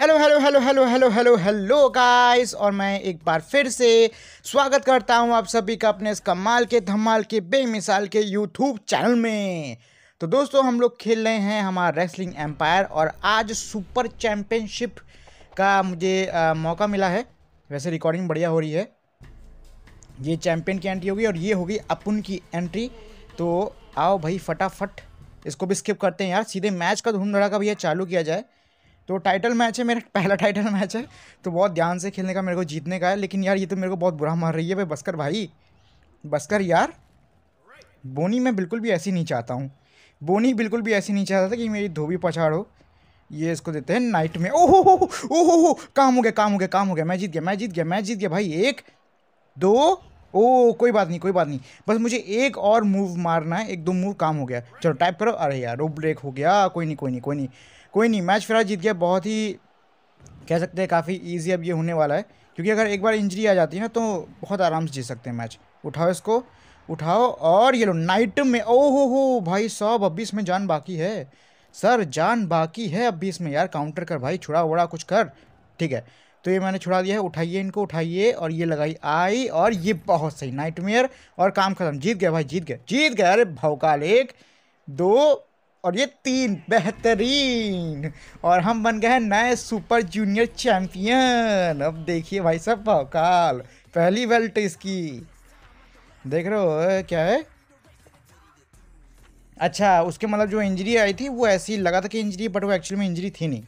hello hello hello hello hello hello hello guys और मैं एक बार फिर से स्वागत करता हूं आप सभी का अपने इस कमाल के धमाल के बेमिसाल के यूट्यूब चैनल में तो दोस्तों हम लोग खेल रहे हैं हमारा रेसलिंग एम्पायर और आज सुपर चैम्पियनशिप का मुझे आ, मौका मिला है वैसे रिकॉर्डिंग बढ़िया हो रही है ये चैम्पियन की एंट्री होगी और ये होगी अपन की एंट्री तो आओ भाई फटाफट इसको भी स्किप करते हैं यार सीधे मैच का धूमधड़ा का भैया चालू किया जाए तो टाइटल मैच है मेरा पहला टाइटल मैच है तो बहुत ध्यान से खेलने का मेरे को जीतने का है लेकिन यार ये तो मेरे को बहुत बुरा मार रही है भाई बस्कर भाई बस्कर यार बोनी मैं बिल्कुल भी ऐसी नहीं चाहता हूँ बोनी बिल्कुल भी ऐसी नहीं चाहता था कि मेरी धोबी पछाड़ो ये इसको देते हैं नाइट में ओहो हो ओहो हो काम हो गया काम हो गया काम हो गया मैं जीत गया मैं जीत गया मैं जीत गया भाई एक दो ओ कोई बात नहीं कोई बात नहीं बस मुझे एक और मूव मारना है एक दो मूव काम हो गया चलो टाइप करो अरे यार रो ब्रेक हो गया कोई नहीं कोई नहीं कोई नहीं कोई नहीं मैच फिलहाल जीत गया बहुत ही कह सकते हैं काफ़ी ईजी अब ये होने वाला है क्योंकि अगर एक बार इंजरी आ जाती है ना तो बहुत आराम से जीत सकते हैं मैच उठाओ इसको उठाओ और ये लो नाइट में ओ हो हो भाई सब अब भी इसमें जान बाकी है सर जान बाकी है अब भी इसमें यार काउंटर कर भाई छुड़ा उड़ा कुछ कर ठीक है तो ये मैंने छुड़ा दिया है उठाइए इनको उठाइए और ये लगाई आई और ये बहुत सही नाइटमेयर और काम खत्म जीत गया भाई जीत गया जीत गया अरे भौकाल एक दो और ये तीन बेहतरीन और हम बन गए हैं नए सुपर जूनियर चैंपियन अब देखिए भाई साहब भाकाल पहली बेल्ट इसकी देख रहे हो क्या है अच्छा उसके मतलब जो इंजरी आई थी वो ऐसी लगा था कि इंजरी बट वो एक्चुअली में इंजरी थी नहीं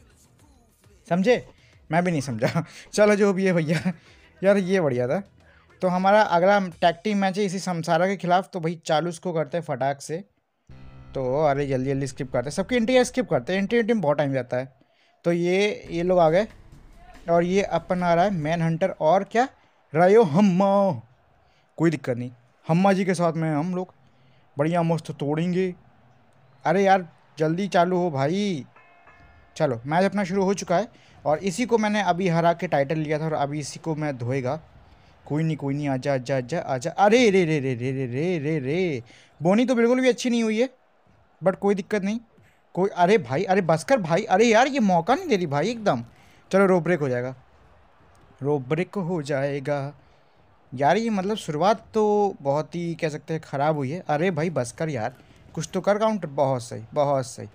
समझे मैं भी नहीं समझा चलो जो भी है भैया यार ये बढ़िया था तो हमारा अगला टैक्टिक मैच है इसी समसारा के खिलाफ तो भाई चालूस को करते हैं फटाक से तो अरे जल्दी जल्दी स्किप करते हैं सबकी एंट्री स्किप करते हैं एंट्री में बहुत टाइम जाता है तो ये ये लोग आ गए और ये अपन आ रहा है मैन हंटर और क्या रायो हम्मा कोई दिक्कत नहीं हम्मा जी के साथ में हम लोग बढ़िया मस्त तोड़ेंगे अरे यार जल्दी चालू हो भाई चलो मैच अपना शुरू हो चुका है और इसी को मैंने अभी हरा के टाइटल लिया था और अभी इसी को मैं धोएगा कोई नहीं कोई नहीं आजा आजा आजा आजा अरे रे रे रे रे रे रे रे रे बोनी तो बिल्कुल भी अच्छी नहीं हुई है बट कोई दिक्कत नहीं कोई अरे भाई अरे बसकर भाई अरे यार ये मौका नहीं दे रही भाई एकदम चलो रोप ब्रेक हो जाएगा रोप ब्रेक हो जाएगा यार ये मतलब शुरुआत तो बहुत ही कह सकते हैं ख़राब हुई है अरे भाई बस कर यार कुछ तो कर काउंटर बहुत सही बहुत सही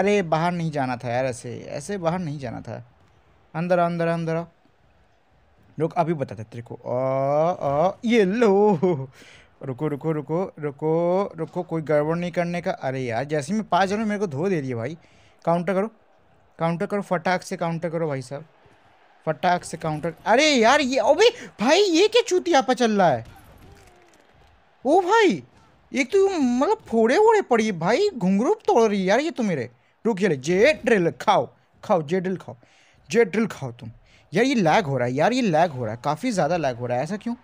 अरे बाहर नहीं जाना था यार ऐसे ऐसे बाहर नहीं जाना था अंदर अंदर अंदर लोग अभी बताते तेरे को ओ ओ ये लो रुको रुको रुको रुको रुको कोई गड़बड़ नहीं करने का अरे यार जैसे मैं पाँच जनों मेरे को धो दे है भाई काउंटर करो काउंटर करो फटाक से काउंटर करो भाई साहब फटाक से काउंटर अरे यार ये अबे भाई ये क्या चूतियापा चल रहा है ओ भाई एक तो मतलब फोड़े वोड़े पड़ी भाई घुंघरू तोड़ रही यार ये तो मेरे रुक ये जे ड्रिल खाओ खाओ जे ड्रिल खाओ जे ड्रिल खाओ तुम यार ये लैग हो रहा है यार ये लैग हो रहा है काफ़ी ज़्यादा लैग हो रहा है ऐसा क्यों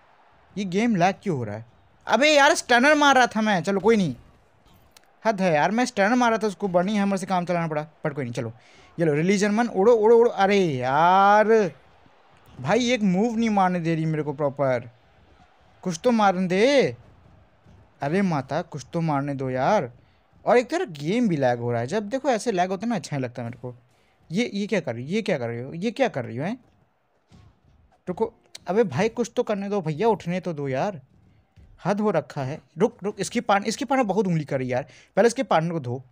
ये गेम लैग क्यों हो रहा है अबे यार स्टनर मार रहा था मैं चलो कोई नहीं हद है यार मैं स्टनर रहा था उसको बनी हमर से काम चलाना पड़ा बट कोई नहीं चलो ये लो रिलीजन मन उड़ो उड़ो उड़ो अरे यार भाई एक मूव नहीं मारने दे रही मेरे को प्रॉपर कुछ तो मारने दे अरे माता कुछ तो मारने दो यार और एक तरह गेम भी लैग हो रहा है जब देखो ऐसे लैग होते हैं ना अच्छा नहीं लगता मेरे को ये ये क्या कर रही ये क्या कर रही हो ये क्या कर रही हो है रुको अबे भाई कुछ तो करने दो भैया उठने तो दो यार हद हो रखा है रुक रुक इसकी पान इसकी पान बहुत उंगली कर रही यार पहले इसके पान को धो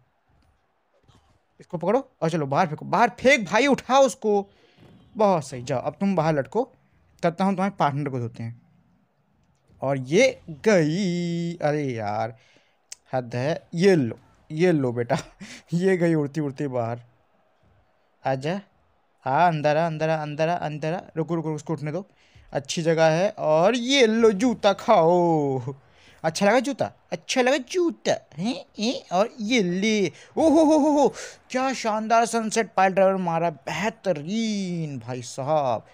इसको पकड़ो और चलो बाहर फेंको बाहर फेंक भाई उठाओ उसको बहुत सही जाओ अब तुम बाहर लटको करता हूँ तुम्हारे पार्टनर को धोते हैं और ये गई अरे यार हद है ये लो ये लो बेटा ये गई उड़ती उड़ती बाहर आजा हाँ अंदर आ अंदर आ अंदर आ अंदर आ रुको रुको उसको उठने दो अच्छी जगह है और ये लो जूता खाओ अच्छा लगा जूता अच्छा लगा जूता हैं ए और ये ले ओ हो हो हो क्या शानदार सनसेट पाइल ड्राइवर मारा बेहतरीन भाई साहब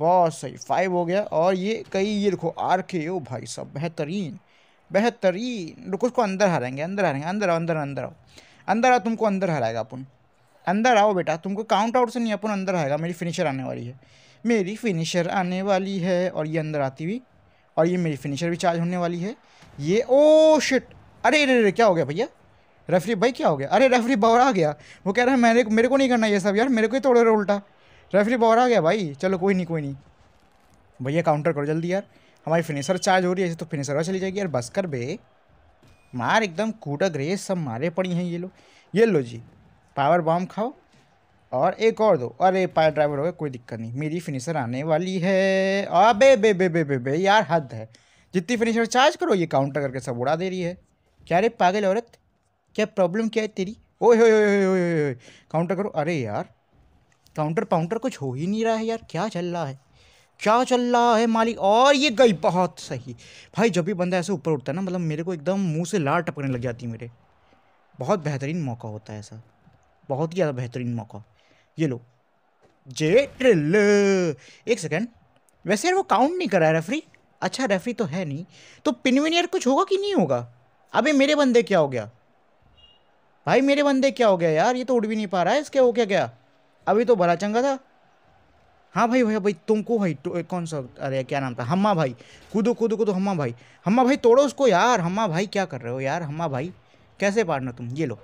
बहुत सही फाइव हो गया और ये कई ये देखो आर के ओ भाई साहब बेहतरीन बेहतरीन रुको उसको अंदर हराएंगे अंदर हराएंगे अंदर आओ अंदर अंदर आओ अंदर आओ तुमको अंदर हराएगा अपन अंदर आओ बेटा तुमको काउंट आउट से नहीं अपन अंदर हराएगा मेरी फिनिशर आने वाली है मेरी फिनिशर आने वाली है और ये अंदर आती हुई और ये मेरी फिनिशर भी चार्ज होने वाली है ये ओ oh शिट अरे अरे अरे क्या हो गया भैया रेफरी भाई क्या हो गया अरे रेफरी बावर आ गया वो कह रहा है मेरे मेरे को नहीं करना ये सब यार मेरे को ही तोड़ रहे उल्टा रेफरी बावर आ गया भाई चलो कोई नहीं कोई नहीं भैया काउंटर करो जल्दी यार हमारी फिनिशर चार्ज हो रही है ऐसे तो फिनिशर और चली जाएगी यार बस कर बे मार एकदम कूटा ग्रेस सब मारे पड़ी हैं ये लोग ये लो जी पावर बॉम्ब खाओ और एक और दो अरे पाया ड्राइवर हो गया कोई दिक्कत नहीं मेरी फिनिशर आने वाली है अबे बे बे बे बे बे यार हद है जितनी फिनिशर चार्ज करो ये काउंटर करके सब उड़ा दे रही है क्या रे पागल औरत क्या प्रॉब्लम क्या है तेरी ओह हो काउंटर करो अरे यार काउंटर पाउंटर कुछ हो ही नहीं रहा है यार क्या चल रहा है क्या चल रहा है मालिक और ये गई बहुत सही भाई जब भी बंदा ऐसे ऊपर उठता है ना मतलब मेरे को एकदम मुंह से लार टपकने लग जाती मेरे बहुत बेहतरीन मौका होता है ऐसा बहुत ही ज़्यादा बेहतरीन मौका ये लो जे ट्रिल एक सेकेंड वैसे यार वो काउंट नहीं करा है रेफरी अच्छा रेफरी तो है नहीं तो पिनविन यार कुछ होगा कि नहीं होगा अबे मेरे बंदे क्या हो गया भाई मेरे बंदे क्या हो गया यार ये तो उड़ भी नहीं पा रहा है इसके हो क्या क्या अभी तो भला चंगा था हाँ भाई भैया भाई तुमको भाई तो, कौन सा अरे क्या नाम था हम्मा भाई कूदो कूदो कूदो हम्मा भाई हम्मा भाई तोड़ो उसको यार हम्मा भाई क्या कर रहे हो यार हम्मा भाई कैसे पार्टनर तुम ये लो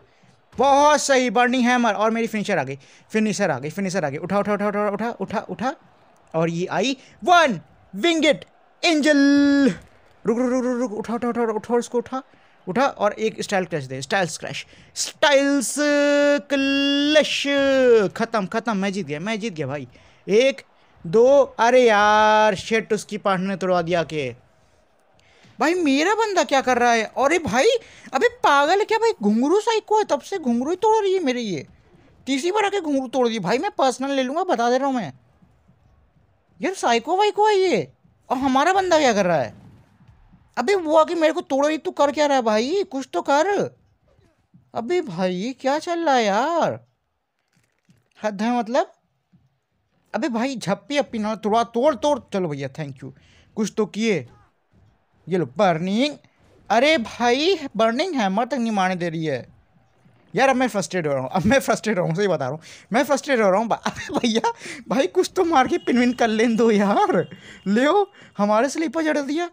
बहुत सही बर्निंग हैमर और मेरी फिनिशर आ गई फिनिशर आ गई फिनिशर आ गई उठा उठा उठा उठा उठा उठा उठा और ये आई वन विंगेट एंजल रुक रुक रुक रुक उठा उठा उठा उठा उसको उठा उठा और एक स्टाइल क्रैश दे स्टाइल क्रैश स्टाइल्स क्लश खत्म खत्म मैं जीत गया मैं जीत गया भाई एक दो अरे यार शेट उसकी पार्टनर तोड़वा दिया के भाई मेरा बंदा क्या कर रहा है अरे भाई अबे पागल है क्या भाई घुंघरू साइको है तब से घुंगरू ही तोड़ रही है मेरे ये तीसरी बार आके घुंगरू तोड़ दिए भाई मैं पर्सनल ले लूँगा बता दे रहा हूँ मैं यार साइको वाइको है ये और हमारा बंदा क्या कर रहा है अबे वो आके मेरे को तोड़ रही तू कर क्या रहा है भाई कुछ तो कर अभी भाई क्या चल रहा है यार हद है मतलब अबे भाई झप्पी अपी ना तोड़ा तोड़ तोड़ चलो भैया थैंक यू कुछ तो किए ये लो बर्निंग अरे भाई बर्निंग हैमर तक नहीं मारने दे रही है यार अब मैं फ्रस्ट्रेट हो रहा हूँ अब मैं फ्रस्ट्रेट हो रहा हूँ सही बता रहा हूँ मैं फ्रस्ट्रेट हो रहा हूँ अरे भैया भाई कुछ तो मार के पिन विन कर ले दो यार ले हमारे स्लीपर जड़ दिया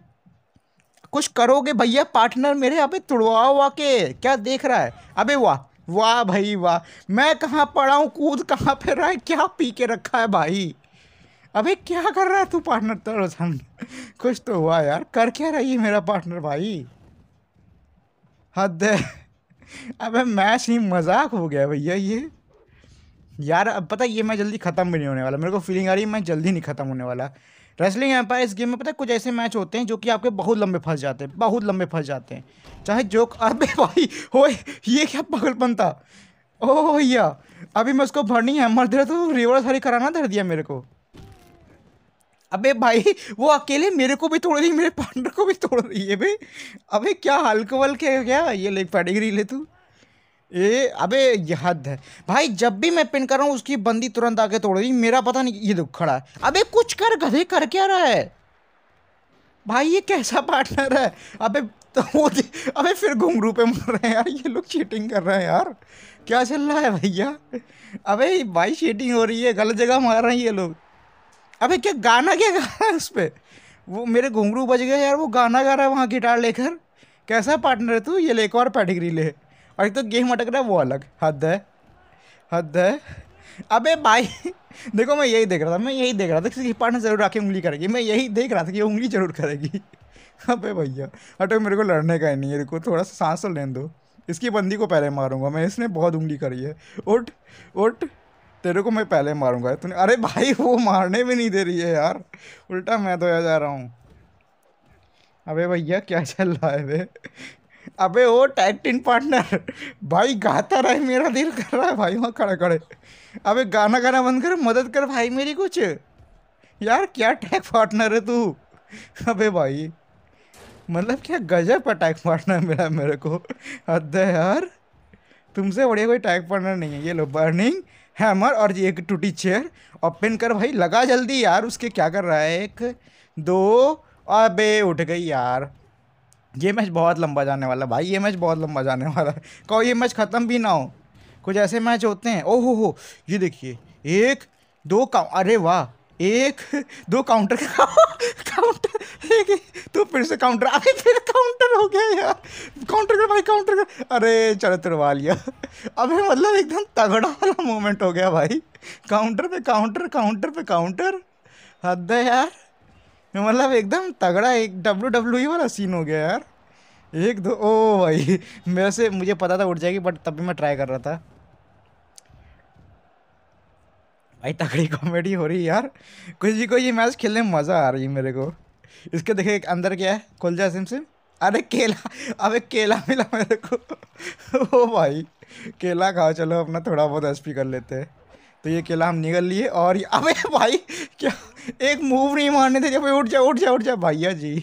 कुछ करोगे भैया पार्टनर मेरे अबे तुड़वाओ आके क्या देख रहा है अबे वाह वाह भाई वाह मैं कहाँ पड़ा हूँ कूद कहाँ फिर रहा है क्या पी के रखा है भाई अबे क्या कर रहा है तू पार्टनर तो सामने कुछ तो हुआ यार कर क्या रही है मेरा पार्टनर भाई हद अबे मैच नहीं मजाक हो गया भैया ये यार अब पता ये मैं जल्दी ख़त्म भी नहीं होने वाला मेरे को फीलिंग आ रही है मैं जल्दी नहीं ख़त्म होने वाला रेसलिंग एम्पायर इस गेम में पता है कुछ ऐसे मैच होते हैं जो कि आपके बहुत लंबे फंस जाते हैं बहुत लंबे फंस जाते हैं चाहे जोक अबे भाई हो ये क्या पगलपन था ओह भैया अभी मैं उसको भरनी है मर दे तो रिवर्स हरी कराना धर दिया मेरे को अबे भाई वो अकेले मेरे को भी तोड़ रही मेरे पार्टनर को भी तोड़ रही है भाई अबे क्या हल्क वल्क है क्या ये ले पेडिग्री ले तू ए अबे ये हद है भाई जब भी मैं पिन कर रहा हूँ उसकी बंदी तुरंत आके तोड़ रही मेरा पता नहीं ये दुख तो खड़ा है अबे कुछ कर गधे कर क्या रहा है भाई ये कैसा पार्टनर है अबे तो वो अबे फिर घुंगरू पे मर रहे हैं यार ये लोग चीटिंग कर रहे हैं यार क्या चल रहा है भैया अबे भाई चीटिंग हो रही है गलत जगह मार रहे हैं ये लोग अबे क्या गाना क्या गा रहा है उस पर वो मेरे घुंघरू बज गए यार वो गाना गा रहा है वहाँ गिटार लेकर कैसा पार्टनर है तू ये लेकर और पैटिगरी ले और एक तो गेम अटक रहा है वो अलग हद है हद है अबे भाई देखो मैं यही देख रहा था मैं यही देख रहा था किसी पार्टनर जरूर आके उंगली करेगी मैं यही देख रहा था कि उंगली जरूर करेगी अबे भैया अटो मेरे को लड़ने का ही नहीं है देखो थोड़ा सा सांस तो लेने दो इसकी बंदी को पहले मारूंगा मैं इसने बहुत उंगली करी है उठ उठ तेरे को मैं पहले मारूंगा तूने अरे भाई वो मारने भी नहीं दे रही है यार उल्टा मैं धोया तो जा रहा हूँ अबे भैया क्या चल रहा है बे अबे ओ टैक्टिन पार्टनर भाई गाता रहे मेरा दिल कर रहा है भाई वहाँ खड़े खड़े अबे गाना गाना बंद कर मदद कर भाई मेरी कुछ यार क्या टैग पार्टनर है तू अबे भाई मतलब क्या गजब का टैग पार्टनर मिला मेरे को हद यार तुमसे बढ़िया कोई टैग पार्टनर नहीं है ये लो बर्निंग हैमर और ये एक टूटी चेयर ओपन कर भाई लगा जल्दी यार उसके क्या कर रहा है एक दो अबे उठ गई यार ये मैच बहुत लंबा जाने वाला भाई ये मैच बहुत लंबा जाने वाला है कहो ये मैच ख़त्म भी ना हो कुछ ऐसे मैच होते हैं ओहो हो ये देखिए एक दो का अरे वाह एक दो काउंटर काउंटर एक तो फिर से काउंटर अरे फिर काउंटर हो गया यार काउंटर कर भाई काउंटर कर अरे चलो तुरवा लिया अबे मतलब एकदम तगड़ा वाला मोमेंट हो गया भाई काउंटर पे काउंटर काउंटर पे काउंटर हद है यार मतलब एकदम तगड़ा एक डब्ल्यू डब्ल्यू e वाला सीन हो गया यार एक दो ओ भाई वैसे मुझे पता था उठ जाएगी बट तब भी मैं ट्राई कर रहा था भाई तगड़ी कॉमेडी हो रही है यार भी को ये मैच खेलने में मज़ा आ रही है मेरे को इसके देखे अंदर क्या है खुल जा सिम सिम अरे केला अबे केला मिला मेरे को ओ भाई केला खाओ चलो अपना थोड़ा बहुत एस कर लेते हैं तो ये केला हम निकल लिए और अबे भाई क्या एक मूव नहीं मारने थे जब उठ जा उठ जा उठ जा भैया जी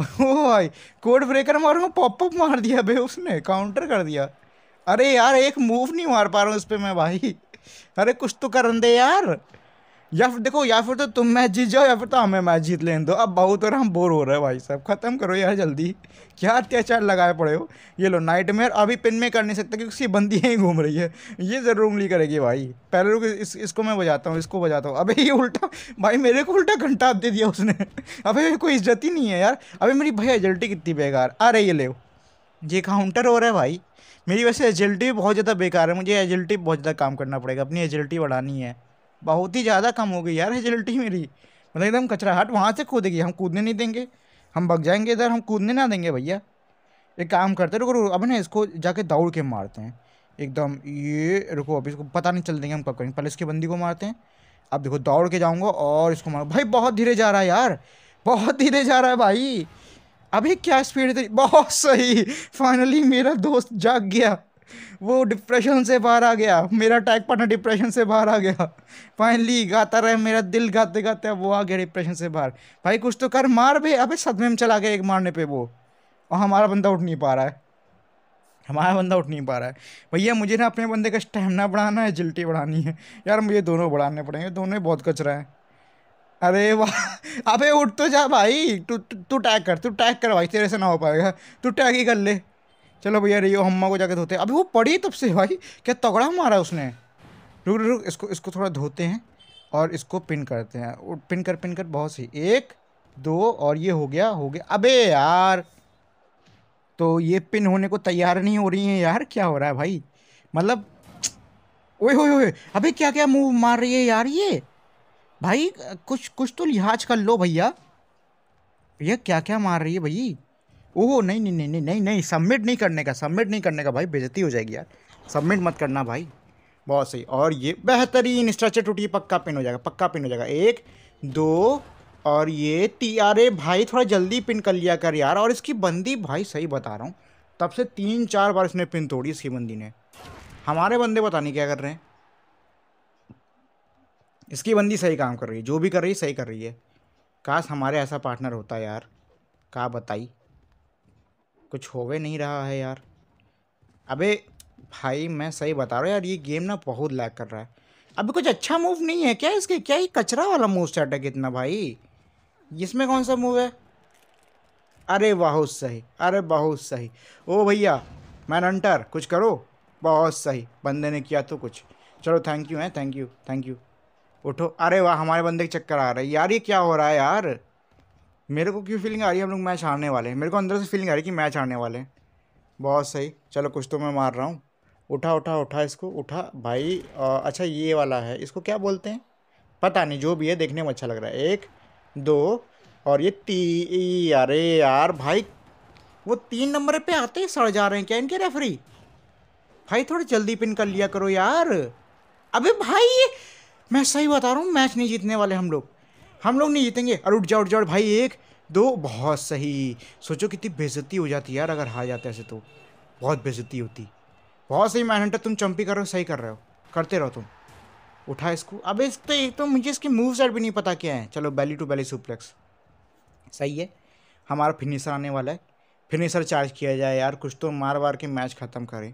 ओ भाई कोड ब्रेकर मारूंगा पॉपअप मार दिया भाई उसने काउंटर कर दिया अरे यार एक मूव नहीं मार पा रहा हूँ इस पर मैं भाई अरे कुछ तो कर दे यार या फिर देखो या फिर तो तुम मैच जीत जाओ या फिर तो हमें मैच जीत लेने दो अब बहुत तो और हम बोर हो रहे हैं भाई साहब ख़त्म करो यार जल्दी क्या अत्याचार लगाए पड़े हो ये लो नाइट मेयर अभी पिन में कर नहीं सकता क्योंकि उसकी बंदी यहीं घूम रही है ये ज़रूर उंगली करेगी भाई पहले रुक इस, इसको मैं बजाता हूँ इसको बजाता हूँ अभी ये उल्टा भाई मेरे को उल्टा घंटा दे दिया उसने अभी कोई इज्जत ही नहीं है यार अभी मेरी भैया जल्टी कितनी बेकार अरे ये ले ये काउंटर हो रहा है भाई मेरी वैसे एजिलिटी बहुत ज़्यादा बेकार है मुझे एजिलिटी बहुत ज़्यादा काम करना पड़ेगा अपनी एजिलिटी बढ़ानी है बहुत ही ज़्यादा कम हो गई यार एजिलिटी मेरी मतलब एकदम कचरा हट वहाँ से कूदेगी हम कूदने नहीं देंगे हम भग जाएंगे इधर हम कूदने ना देंगे भैया एक काम करते रुको अब ना इसको जाके दौड़ के मारते हैं एकदम ये रुको अब इसको पता नहीं चल देंगे हम कब करेंगे पहले इसके बंदी को मारते हैं अब देखो दौड़ के जाऊँगा और इसको मार भाई बहुत धीरे जा रहा है यार बहुत धीरे जा रहा है भाई अभी क्या स्पीड थी बहुत सही फाइनली मेरा दोस्त जाग गया वो डिप्रेशन से बाहर आ गया मेरा टैग पार्टनर डिप्रेशन से बाहर आ गया फाइनली गाता रहे मेरा दिल गाते गाते वो आ गया डिप्रेशन से बाहर भाई कुछ तो कर मार भी अभी सदमे में चला गया एक मारने पे वो और हमारा बंदा उठ नहीं पा रहा है हमारा बंदा उठ नहीं पा रहा है भैया मुझे ना अपने बंदे का स्टेमिना बढ़ाना है जिल्टी बढ़ानी है यार मुझे दोनों बढ़ाने पड़ेंगे दोनों ही बहुत कचरा है अरे वाह अबे उठ तो जा भाई तू तू टैग कर तू टैग कर भाई तेरे से ना हो पाएगा तू टैग ही कर ले चलो भैया रियो हम्मा को जाके धोते हैं अभी वो पड़ी तब से भाई क्या तगड़ा मारा उसने रुक रुक इसको इसको थोड़ा धोते हैं और इसको पिन करते हैं और पिन कर पिन कर बहुत सही एक दो और ये हो गया हो गया अबे यार तो ये पिन होने को तैयार नहीं हो रही है यार क्या हो रहा है भाई मतलब ओए ओए ओए अबे क्या क्या मूव मार रही है यार ये भाई कुछ कुछ तो लिहाज कर लो भैया भैया क्या क्या मार रही है भाई ओहो नहीं नहीं नहीं नहीं नहीं नहीं सबमिट नहीं करने का सबमिट नहीं करने का भाई बेजती हो जाएगी यार सबमिट मत करना भाई बहुत सही और ये बेहतरीन स्ट्रक्चर टूटी पक्का पिन हो जाएगा पक्का पिन हो जाएगा एक दो और ये ती अरे भाई थोड़ा जल्दी पिन कर लिया कर यार और इसकी बंदी भाई सही बता रहा हूँ तब से तीन चार बार इसने पिन तोड़ी इसकी बंदी ने हमारे बंदे पता नहीं क्या कर रहे हैं इसकी बंदी सही काम कर रही है जो भी कर रही है सही कर रही है काश हमारे ऐसा पार्टनर होता यार का बताई कुछ होवे नहीं रहा है यार अबे भाई मैं सही बता रहा हूँ यार ये गेम ना बहुत लैग कर रहा है अभी कुछ अच्छा मूव नहीं है क्या इसके क्या ये कचरा वाला मूव स्टार्ट है कितना भाई इसमें कौन सा मूव है अरे बहुत सही अरे बहुत सही ओ भैया मैन अंटर कुछ करो बहुत सही बंदे ने किया तो कुछ चलो थैंक यू है थैंक यू थैंक यू उठो अरे वाह हमारे बंदे के चक्कर आ रहा है यार ये क्या हो रहा है यार मेरे को क्यों फीलिंग आ रही है हम लोग मैच हारने वाले हैं मेरे को अंदर से फीलिंग आ रही है कि मैच हारने वाले हैं बहुत सही चलो कुछ तो मैं मार रहा हूँ उठा उठा उठा इसको उठा भाई आ, अच्छा ये वाला है इसको क्या बोलते हैं पता नहीं जो भी है देखने में अच्छा लग रहा है एक दो और ये ती अरे यार भाई वो तीन नंबर पे आते हैं सड़ जा रहे हैं क्या इनके रेफरी भाई थोड़ी जल्दी पिन कर लिया करो यार अबे भाई मैं सही बता रहा हूँ मैच नहीं जीतने वाले हम लोग हम लोग नहीं जीतेंगे अरे उठ जाओ उठ जाओ भाई एक दो बहुत सही सोचो कितनी बेजती हो जाती है यार अगर हार जाते ऐसे तो बहुत बेजती होती बहुत सही मैन हंटर तुम चंपी कर रहे हो सही कर रहे हो करते रहो तुम उठा इसको अब इस तो एक तो मुझे इसकी मूव सेट भी नहीं पता क्या है चलो बैली टू बैली सुप्लेक्स सही है हमारा फिनिशर आने वाला है फिनिशर चार्ज किया जाए यार कुछ तो मार वार के मैच ख़त्म करें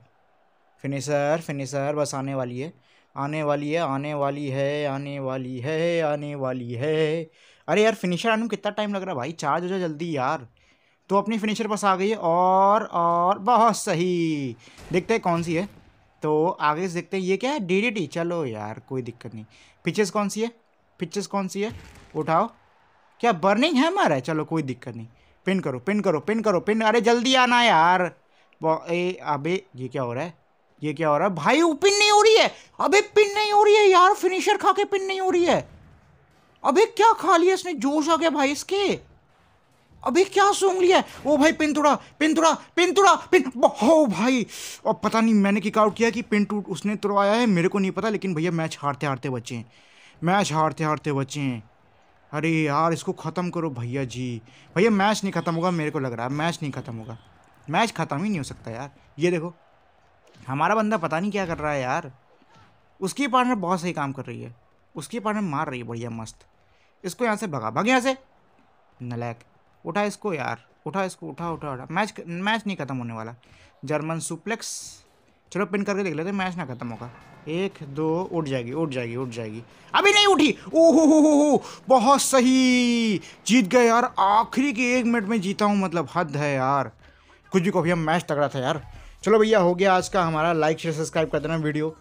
फिनिशर फिनिशर बस आने वाली है आने वाली है आने वाली है आने वाली है आने वाली है अरे यार फिनिशर आने में कितना टाइम लग रहा है भाई चार्ज हो जाए जल्दी यार तो अपनी फिनिशर पास आ गई है और और बहुत सही देखते हैं कौन सी है तो आगे से देखते हैं ये क्या है डीडीटी चलो यार कोई दिक्कत नहीं पिचेस कौन सी है पिचेस कौन सी है उठाओ क्या बर्निंग मारा है चलो कोई दिक्कत नहीं पिन करो पिन करो पिन करो पिन अरे जल्दी आना यार ए अबे ये क्या हो रहा है ये क्या हो रहा है भाई वो पिन नहीं हो रही है अबे पिन नहीं हो रही है यार फिनिशर खा के पिन नहीं हो रही है अबे क्या खा लिया इसने जोश आ गया भाई इसके अबे क्या सूंग लिया है ओ भाई पिन तोड़ा पिन तोड़ा पिन तोड़ा पिन हो भाई और पता नहीं मैंने किक आउट किया कि पिन टूट उसने तोड़वाया है मेरे को नहीं पता लेकिन भैया मैच हारते हारते बचे हैं मैच हारते हारते बचे हैं अरे यार इसको ख़त्म करो भैया जी भैया मैच नहीं ख़त्म होगा मेरे को लग रहा है मैच नहीं ख़त्म होगा मैच ख़त्म ही नहीं हो सकता यार ये देखो हमारा बंदा पता नहीं क्या कर रहा है यार उसकी पार्टनर बहुत सही काम कर रही है उसकी पार्टनर मार रही है बढ़िया मस्त इसको यहाँ से भगा भाग यहाँ से नलैक उठा इसको यार उठा इसको उठा उठा उठा मैच मैच नहीं ख़त्म होने वाला जर्मन सुप्लेक्स चलो पिन करके देख लेते मैच ना खत्म होगा एक दो उठ जाएगी उठ जाएगी उठ जाएगी अभी नहीं उठी ओह हो हो बहुत सही जीत गए यार आखिरी के एक मिनट में जीता हूँ मतलब हद है यार कुछ भी कॉफी हम मैच तगड़ा था यार चलो भैया हो गया आज का हमारा लाइक शेयर सब्सक्राइब कर देना वीडियो